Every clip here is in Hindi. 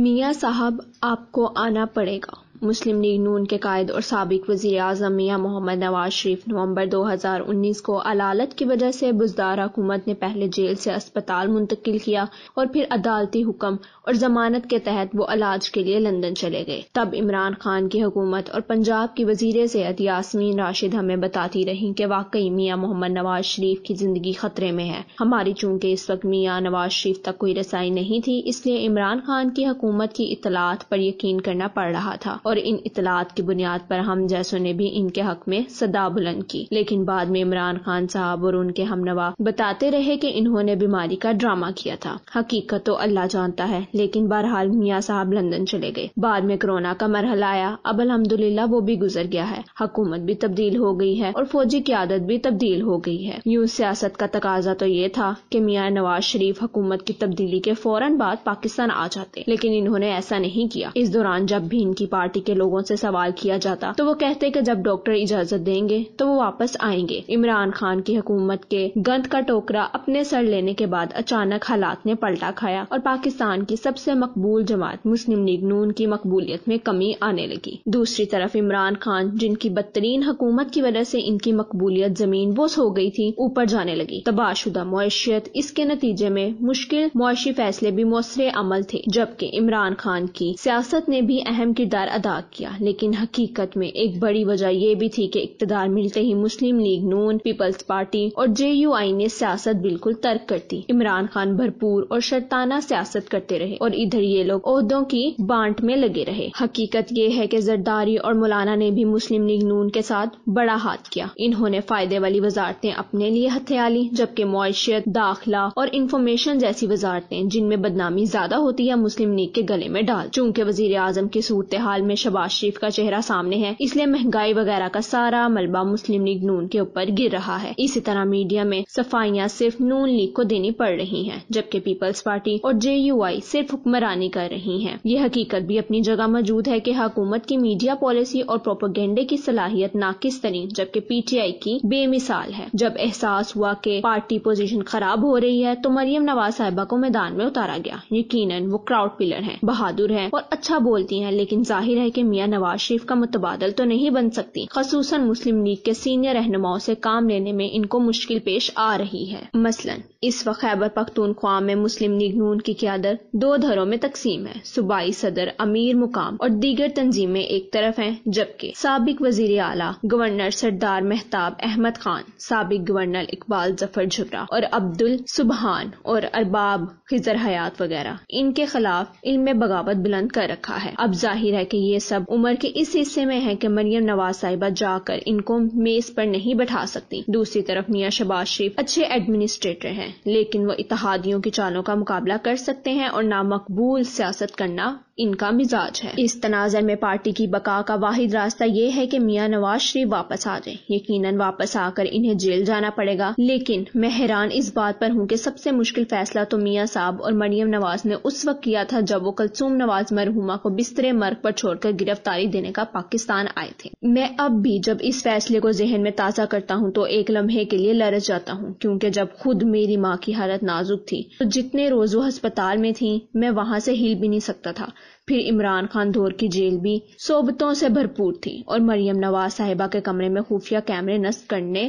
मियाँ साहब आपको आना पड़ेगा मुस्लिम लीग नून के कायद और सबक वजी अजम मियाँ मोहम्मद नवाज शरीफ नवम्बर दो हज़ार उन्नीस को अलालत की वजह से बुजदार हुकूमत ने पहले जेल से अस्पताल मुंतकिल किया और फिर अदालती हुक्म और जमानत के तहत वो इलाज के लिए लंदन चले गए तब इमरान खान की हुकूमत और पंजाब की वजीर सेहत यासमीन राशिद हमें बताती रही कि वाकई मियाँ मोहम्मद नवाज शरीफ की जिंदगी खतरे में है हमारी चूंकि इस वक्त मियाँ नवाज शरीफ तक कोई रसाई नहीं थी इसलिए इमरान खान की हुकूमत की इतलात पर यकीन करना पड़ रहा था और इन इतलात की बुनियाद पर हम जैसों ने भी इनके हक में सदा बुलंद की लेकिन बाद में इमरान खान साहब और उनके हमनवा बताते रहे कि इन्होंने बीमारी का ड्रामा किया था हकीकत तो अल्लाह जानता है लेकिन बहरहाल मियाँ साहब लंदन चले गए बाद में कोरोना का मरहला आया अब अलहमदुल्ला वो भी गुजर गया है हकूमत भी तब्दील हो गई है और फौजी की आदत भी तब्दील हो गई है यूं सियासत का तकाजा तो ये था कि मियाँ नवाज शरीफ हकूमत की तब्दीली के फौरन बाद पाकिस्तान आ जाते लेकिन इन्होंने ऐसा नहीं किया इस दौरान जब भी इनकी पार्टी पार्टी के लोगों से सवाल किया जाता तो वो कहते कि जब डॉक्टर इजाजत देंगे तो वो वापस आएंगे इमरान खान की हुकूमत के गंद का टोकरा अपने सर लेने के बाद अचानक हालात ने पलटा खाया और पाकिस्तान की सबसे मकबूल जमात मुस्लिम लीग नून की मकबूलियत में कमी आने लगी दूसरी तरफ इमरान खान जिनकी बदतरीन हुकूमत की वजह से इनकी मकबूलियत जमीन बोस हो गई थी ऊपर जाने लगी तबाहशुदा मुशियत इसके नतीजे में मुश्किल मुआशी फैसले भी मौसर अमल थे जबकि इमरान खान की सियासत ने भी अहम किरदार अदा किया लेकिन हकीकत में एक बड़ी वजह यह भी थी कि इकतदार मिलते ही Muslim League Noon people's party और जे यू आई ने सियासत बिल्कुल तर्क कर दी इमरान खान भरपूर और शर्ताना सियासत करते रहे और इधर ये लोग अहदों की बांट में लगे रहे हकीकत ये है कि जरदारी और मौलाना ने भी मुस्लिम लीग नून के साथ बड़ा हाथ किया इन्होंने फायदे वाली वजारतें अपने लिए हथियार ली जबकि मुआशियत दाखिला और इन्फॉर्मेशन जैसी वजारतें जिनमें बदनामी ज्यादा होती है मुस्लिम लीग के गले में डाल चूंकि वजीर आजम की सूरत हाल में में शबाज शरीफ का चेहरा सामने है इसलिए महंगाई वगैरह का सारा मलबा मुस्लिम लीग नून के ऊपर गिर रहा है इसी तरह मीडिया में सफाइयाँ सिर्फ नून लीग को देनी पड़ रही हैं जबकि पीपल्स पार्टी और जे यू आई सिर्फ हुक्मरानी कर रही है ये हकीकत भी अपनी जगह मौजूद है की हुकूमत की मीडिया पॉलिसी और प्रोपोगेंडे की सलाहियत नाकिस तरीन जबकि पीटीआई की बेमिसाल है जब एहसास हुआ की पार्टी पोजीशन खराब हो रही है तो मरियम नवाज साहिबा को मैदान में उतारा गया यकीन वो क्राउड पिलर है बहादुर है और अच्छा बोलती है लेकिन जाहिर है है कि मियाँ नवाज शरीफ का मुतबादल तो नहीं बन सकती खसूस मुस्लिम लीग के सीनियर रहनुमाओं से काम लेने में इनको मुश्किल पेश आ रही है मसलन इस वक्त खैबर पख्तूनख्वा में मुस्लिम लीग नून की क्यादत दो धरों में तकसीम है सूबाई सदर अमीर मुकाम और दीगर तंजीमें एक तरफ हैं जबकि सबक वजीर आला गवर्नर सरदार मेहताब अहमद खान सबक गवर्नर इकबाल जफर झुबरा और अब्दुल सुबहान और अरबाब खिजर हयात वगैरह इनके खिलाफ इनमें बगावत बुलंद कर रखा है अब जाहिर है की ये ये सब उम्र के इस हिस्से में है कि मरियम नवाज साहिबा जाकर इनको मेज पर नहीं बैठा सकती दूसरी तरफ मियाँ शबाज शरीफ अच्छे एडमिनिस्ट्रेटर हैं लेकिन वो इतिहादियों की चालों का मुकाबला कर सकते हैं और नामकबूल सियासत करना इनका मिजाज है इस तनाजर में पार्टी की बका का वाहिद रास्ता ये है कि मियाँ नवाज शरीफ वापस आ जाए यकीनन वापस आकर इन्हें जेल जाना पड़ेगा लेकिन मैं हैरान इस बात पर हूँ कि सबसे मुश्किल फैसला तो मियाँ साहब और मरियम नवाज ने उस वक्त किया था जब वो कलसूम नवाज मरहुमा को बिस्तरे मर्ग पर छोड़कर गिरफ्तारी देने का पाकिस्तान आए थे मैं अब भी जब इस फैसले को जहन में ताजा करता हूँ तो एक लम्हे के लिए लरस जाता हूँ क्यूँकी जब खुद मेरी माँ की हालत नाजुक थी तो जितने रोज वो अस्पताल में थी मैं वहाँ से हिल भी नहीं सकता था फिर इमरान खान धोर की जेल भी सोबतों से भरपूर थी और मरियम नवाज साहिबा के कमरे में खुफिया कैमरे नष्ट करने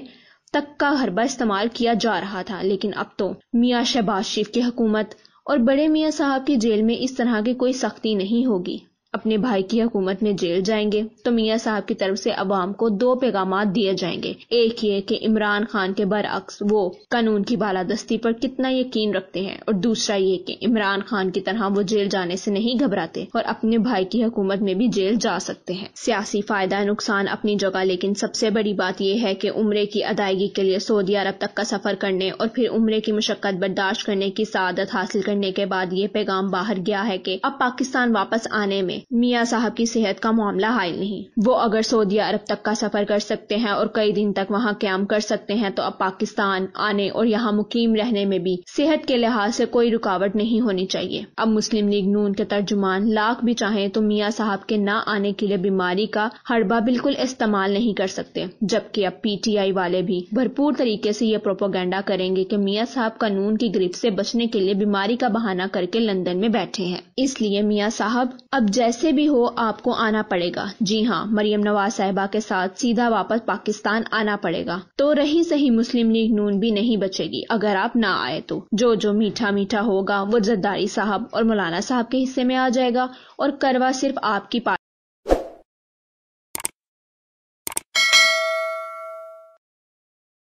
तक का हरबा इस्तेमाल किया जा रहा था लेकिन अब तो मियाँ शहबाज शरीफ की हुकूमत और बड़े मियाँ साहब की जेल में इस तरह की कोई सख्ती नहीं होगी अपने भाई की हुकूमत में जेल जाएंगे तो मियाँ साहब की तरफ से अवाम को दो पैगाम दिए जाएंगे एक ये कि इमरान खान के बरअक्स वो कानून की बालादस्ती पर कितना यकीन रखते हैं और दूसरा ये कि इमरान खान की तरह वो जेल जाने से नहीं घबराते और अपने भाई की हुकूमत में भी जेल जा सकते हैं सियासी फायदा नुकसान अपनी जगह लेकिन सबसे बड़ी बात यह है कि उम्र की अदायगी के लिए सऊदी अरब तक का सफर करने और फिर उम्र की मशक्कत बर्दाश्त करने की सदत हासिल करने के बाद ये पैगाम बाहर गया है कि अब पाकिस्तान वापस आने में मियाँ साहब की सेहत का मामला हायल नहीं वो अगर सऊदी अरब तक का सफर कर सकते हैं और कई दिन तक वहाँ क्याम कर सकते हैं तो अब पाकिस्तान आने और यहाँ मुकीम रहने में भी सेहत के लिहाज से कोई रुकावट नहीं होनी चाहिए अब मुस्लिम लीग नून के तर्जुमान लाख भी चाहें तो मियाँ साहब के न आने के लिए बीमारी का हड़बा बिल्कुल इस्तेमाल नहीं कर सकते जबकि अब पीटीआई वाले भी भरपूर तरीके से ये प्रोपोगेंडा करेंगे कि मियाँ साहब कानून की ग्रिप से बचने के लिए बीमारी का बहाना करके लंदन में बैठे हैं इसलिए मियाँ साहब अब जैसे जैसे भी हो आपको आना पड़ेगा जी हाँ मरियम नवाज साहिबा के साथ सीधा वापस पाकिस्तान आना पड़ेगा तो रही सही मुस्लिम लीग नून भी नहीं बचेगी अगर आप ना आए तो जो जो मीठा मीठा होगा वो जद्दारी साहब और मौलाना साहब के हिस्से में आ जाएगा और करवा सिर्फ आपकी पार्टी